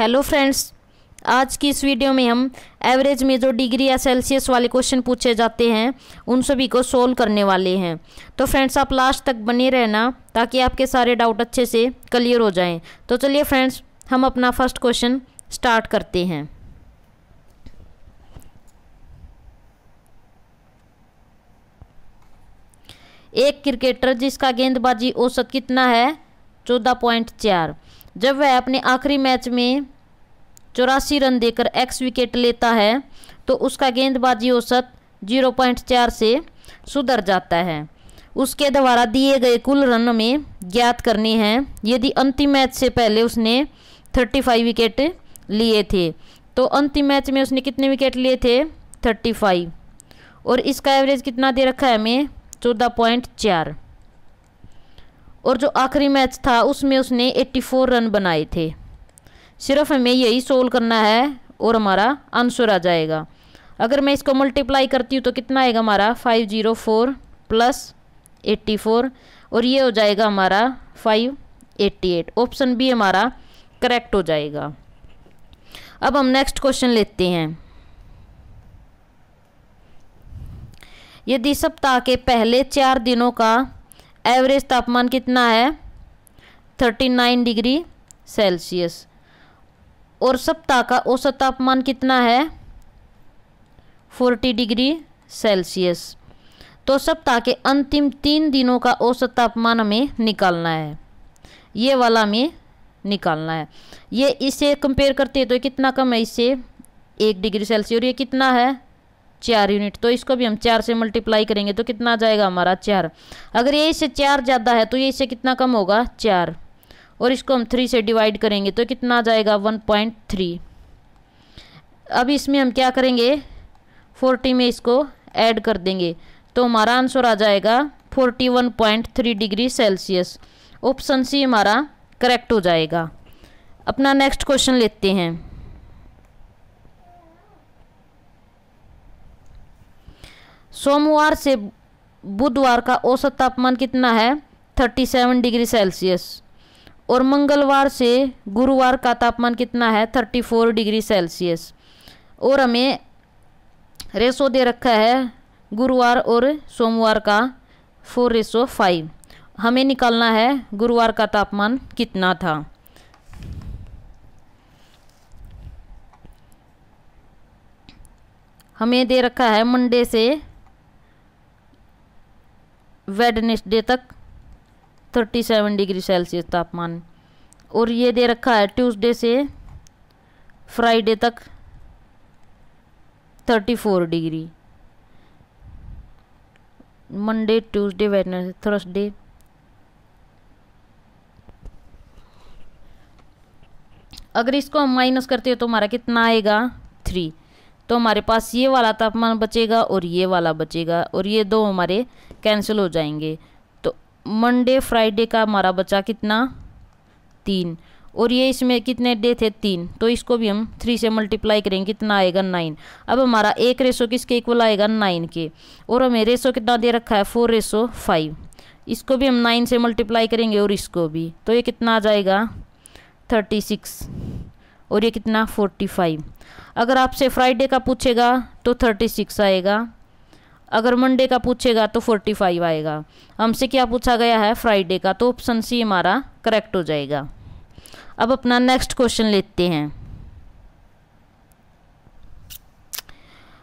hello friends आज की इस वीडियो में हम एवरेज में जो डिग्री या सेल्सियस वाले क्वेश्चन पूछे जाते हैं उन सभी को सोल्व करने वाले हैं तो फ्रेंड्स आप लास्ट तक बने रहना ताकि आपके सारे डाउट अच्छे से क्लियर हो जाएं तो चलिए फ्रेंड्स हम अपना फर्स्ट क्वेश्चन स्टार्ट करते हैं एक क्रिकेटर जिसका गेंदबाजी औसत कितना है चौदह पॉइंट चार जब वह अपने आखिरी मैच में चौरासी रन देकर एक्स विकेट लेता है तो उसका गेंदबाजी औसत जीरो पॉइंट चार से सुधर जाता है उसके द्वारा दिए गए कुल रन में ज्ञात करनी है यदि अंतिम मैच से पहले उसने थर्टी फाइव विकेट लिए थे तो अंतिम मैच में उसने कितने विकेट लिए थे थर्टी फाइव और इसका एवरेज कितना दे रखा है हमें चौदह पॉइंट चार और जो आखिरी मैच था उसमें उसने 84 रन बनाए थे सिर्फ हमें यही सोल्व करना है और हमारा आंसर आ जाएगा अगर मैं इसको मल्टीप्लाई करती हूँ तो कितना आएगा हमारा five zero four plus eighty four और ये हो जाएगा हमारा five eighty eight option B हमारा करेक्ट हो जाएगा अब हम नेक्स्ट क्वेश्चन लेते हैं यदि सप्ताह के पहले चार दिनों का एवरेज तापमान कितना है थर्टी नाइन डिग्री सेल्सियस और सप्ताह का औसत तापमान कितना है फोर्टी डिग्री सेल्सियस तो सप्ताह के अंतिम तीन दिनों का औसत तापमान हमें निकालना है ये वाला हमें निकालना है ये इसे कंपेयर करते हैं तो कितना कम है इससे एक डिग्री सेल्सियस और ये कितना है चार यूनिट तो इसको भी हम चार से मल्टीप्लाई करेंगे तो कितना आ जाएगा हमारा चार अगर ये इससे चार ज़्यादा है तो ये इससे कितना कम होगा चार और इसको हम थ्री से डिवाइड करेंगे तो कितना आ जाएगा वन पॉइंट थ्री अब इसमें हम क्या करेंगे फोर्टी में इसको ऐड कर देंगे तो हमारा आंसर आ जाएगा forty one point three degree Celsius option C हमारा करेक्ट हो जाएगा अपना नेक्स्ट क्वेश्चन लेते हैं सोमवार से बुधवार का औसत तापमान कितना है 37 डिग्री सेल्सियस और मंगलवार से गुरुवार का तापमान कितना है 34 डिग्री सेल्सियस और हमें रेसो दे रखा है गुरुवार और सोमवार का फोर रेसो फाइव हमें निकालना है गुरुवार का तापमान कितना था हमें दे रखा है मंडे से वेडनेसडे तक 37 डिग्री सेल्सियस तापमान और ये दे रखा है ट्यूसडे से फ्राइडे तक 34 degree Monday Tuesday Wednesday Thursday अगर इसको हम माइनस करते हो तो हमारा कितना आएगा थ्री तो हमारे पास ये वाला तापमान बचेगा और ये वाला बचेगा और ये दो हमारे कैंसिल हो जाएंगे तो मंडे फ्राइडे का हमारा बचा कितना तीन और ये इसमें कितने डे थे तीन तो इसको भी हम थ्री से मल्टीप्लाई करेंगे कितना आएगा नाइन अब हमारा एक रेसो किसके इक्वल आएगा नाइन के और हमें रेसो कितना दे रखा है फोर रेसो फाइव इसको भी हम नाइन से मल्टीप्लाई करेंगे और इसको भी तो ये कितना आ जाएगा थर्टी सिक्स और ये कितना फोर्टी फाइव अगर आपसे फ्राइडे का पूछेगा तो थर्टी सिक्स आएगा अगर मंडे का पूछेगा तो फोर्टी फाइव आएगा हमसे क्या पूछा गया है फ्राइडे का तो ऑप्शन सी हमारा करेक्ट हो जाएगा अब अपना नेक्स्ट क्वेश्चन लेते हैं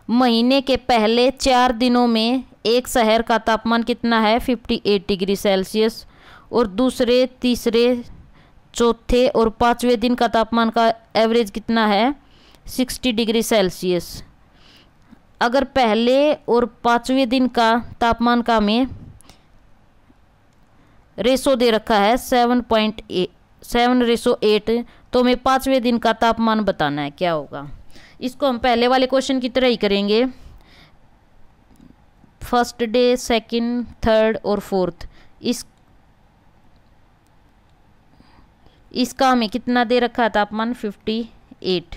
महीने के पहले चार दिनों में एक शहर का तापमान कितना है फिफ्टी एट डिग्री सेल्सियस और दूसरे तीसरे चौथे और पाँचवें दिन का तापमान का एवरेज कितना है 60 डिग्री सेल्सियस अगर पहले और पाँचवें दिन का तापमान का हमें रेशो दे रखा है seven point eight seven ratio eight तो हमें पाँचवें दिन का तापमान बताना है क्या होगा इसको हम पहले वाले क्वेश्चन की तरह ही करेंगे फर्स्ट डे सेकंड, थर्ड और फोर्थ इस इसका हमें कितना दे रखा है तापमान फिफ्टी एट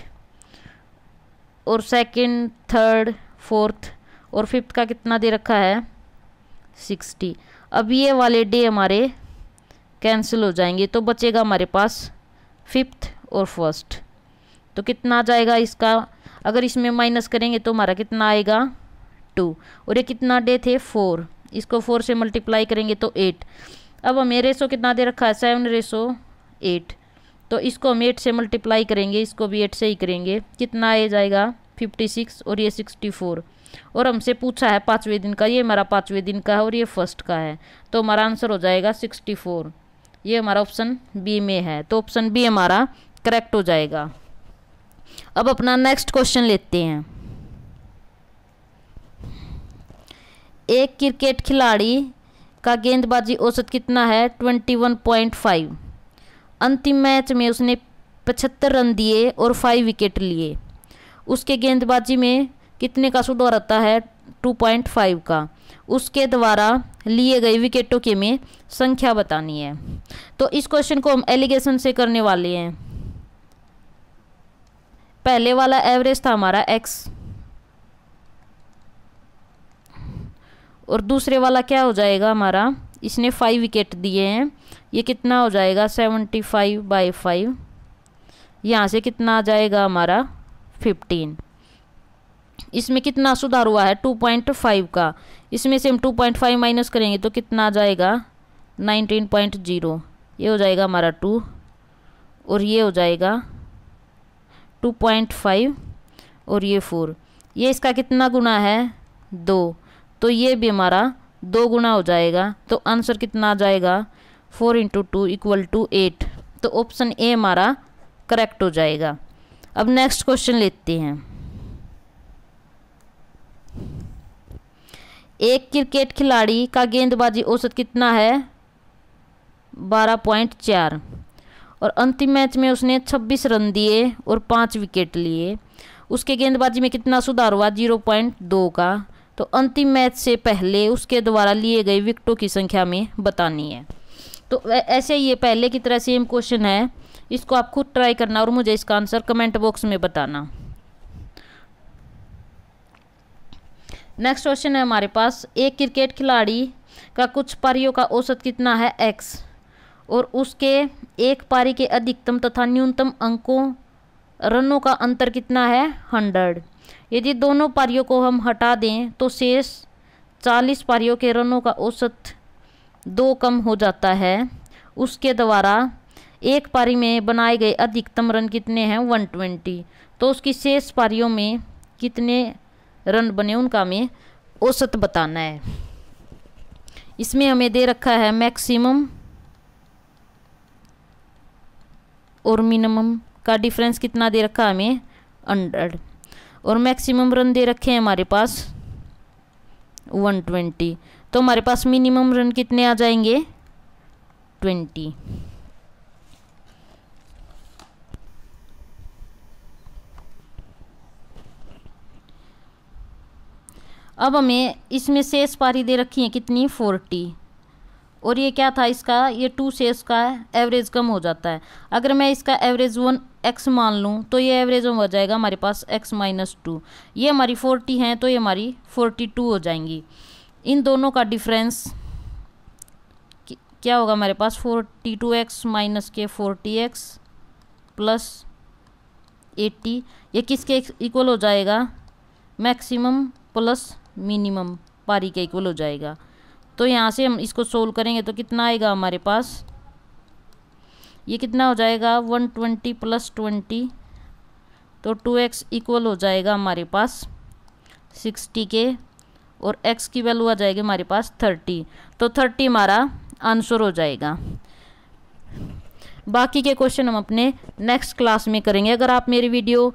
और सेकंड थर्ड फोर्थ और फिफ्थ का कितना दे रखा है सिक्सटी अब ये वाले डे हमारे कैंसिल हो जाएंगे तो बचेगा हमारे पास फिफ्थ और फर्स्ट तो कितना आ जाएगा इसका अगर इसमें माइनस करेंगे तो हमारा कितना आएगा टू और ये कितना डे थे फोर इसको फोर से मल्टीप्लाई करेंगे तो एट अब हमें रेसो कितना दे रखा है सेवन रेसो एट तो इसको हम एट से मल्टीप्लाई करेंगे इसको भी एट से ही करेंगे कितना आ जाएगा फिफ्टी सिक्स और ये सिक्सटी फोर और हमसे पूछा है पाँचवें दिन का ये हमारा पाँचवें दिन का है और ये फर्स्ट का है तो हमारा आंसर हो जाएगा सिक्सटी फोर ये हमारा ऑप्शन बी में है तो ऑप्शन बी हमारा करेक्ट हो जाएगा अब अपना नेक्स्ट क्वेश्चन लेते हैं एक क्रिकेट खिलाड़ी का गेंदबाजी औसत कितना है ट्वेंटी वन पॉइंट फाइव अंतिम मैच में उसने पचहत्तर रन दिए और फाइव विकेट लिए उसके गेंदबाजी में कितने का सुधार आता है 2.5 का उसके द्वारा लिए गए विकेटों के में संख्या बतानी है तो इस क्वेश्चन को हम एलिगेशन से करने वाले हैं पहले वाला एवरेज था हमारा एक्स और दूसरे वाला क्या हो जाएगा हमारा इसने फाइव विकेट दिए हैं ये कितना हो जाएगा सेवेंटी फाइव बाई फाइव यहाँ से कितना आ जाएगा हमारा फिफ्टीन इसमें कितना सुधार हुआ है टू पॉइंट फाइव का इसमें से हम टू पॉइंट फाइव माइनस करेंगे तो कितना आ जाएगा नाइनटीन पॉइंट जीरो ये हो जाएगा हमारा टू और ये हो जाएगा टू पॉइंट फाइव और ये फोर ये इसका कितना गुना है दो तो ये भी हमारा दो गुना हो जाएगा तो आंसर कितना आ जाएगा four into two equal to eight तो ऑप्शन ए हमारा करेक्ट हो जाएगा अब नेक्स्ट क्वेश्चन लेते हैं एक क्रिकेट खिलाड़ी का गेंदबाजी औसत कितना है बारह पॉइंट चार और अंतिम मैच में उसने छब्बीस रन दिए और पाँच विकेट लिए उसके गेंदबाजी में कितना सुधार हुआ जीरो पॉइंट दो का तो अंतिम मैच से पहले उसके द्वारा लिए गए विकटों की संख्या में बतानी है तो ऐसे ये पहले की तरह सेम क्वेश्चन है इसको आप खुद ट्राई करना और मुझे इसका आंसर कमेंट बॉक्स में बताना नेक्स्ट क्वेश्चन है हमारे पास एक क्रिकेट खिलाड़ी का कुछ पारियों का औसत कितना है एक्स और उसके एक पारी के अधिकतम तथा न्यूनतम अंकों रनों का अंतर कितना है हंड्रेड यदि दोनों पारियों को हम हटा दें तो शेष चालीस पारियों के रनों का औसत दो कम हो जाता है उसके द्वारा एक पारी में बनाए गए अधिकतम रन कितने हैं 120 तो उसकी शेष पारियों में कितने रन बने उनका हमें औसत बताना है इसमें हमें दे रखा है मैक्सिमम और मिनिमम का डिफरेंस कितना दे रखा है हमें हंड्रेड और मैक्सिमम रन दे रखे हैं हमारे पास 120 तो हमारे पास मिनिमम रन कितने आ जाएंगे 20 अब हमें इसमें शेष पारी दे रखी है कितनी 40 और ये क्या था इसका ये टू से इसका एवरेज कम हो जाता है अगर मैं इसका एवरेज वन एक्स मान लूँ तो ये एवरेज हो जाएगा हमारे पास एक्स माइनस टू ये हमारी फोर्टी हैं तो ये हमारी फोर्टी टू हो जाएंगी इन दोनों का डिफरेंस क्या होगा हमारे पास फोर्टी टू एक्स माइनस के फोर्टी एक्स प्लस एट्टी ये किसके इक्वल हो जाएगा मैक्सिमम प्लस मिनिमम पारी के इक्वल हो जाएगा तो यहाँ से हम इसको सोल्व करेंगे तो कितना आएगा हमारे पास ये कितना हो जाएगा वन ट्वेंटी प्लस ट्वेंटी तो टू एक्स इक्वल हो जाएगा हमारे पास सिक्सटी के और एक्स की वैल्यू आ जाएगी हमारे पास थर्टी तो थर्टी हमारा आंसर हो जाएगा बाकी के क्वेश्चन हम अपने नेक्स्ट क्लास में करेंगे अगर आप मेरी वीडियो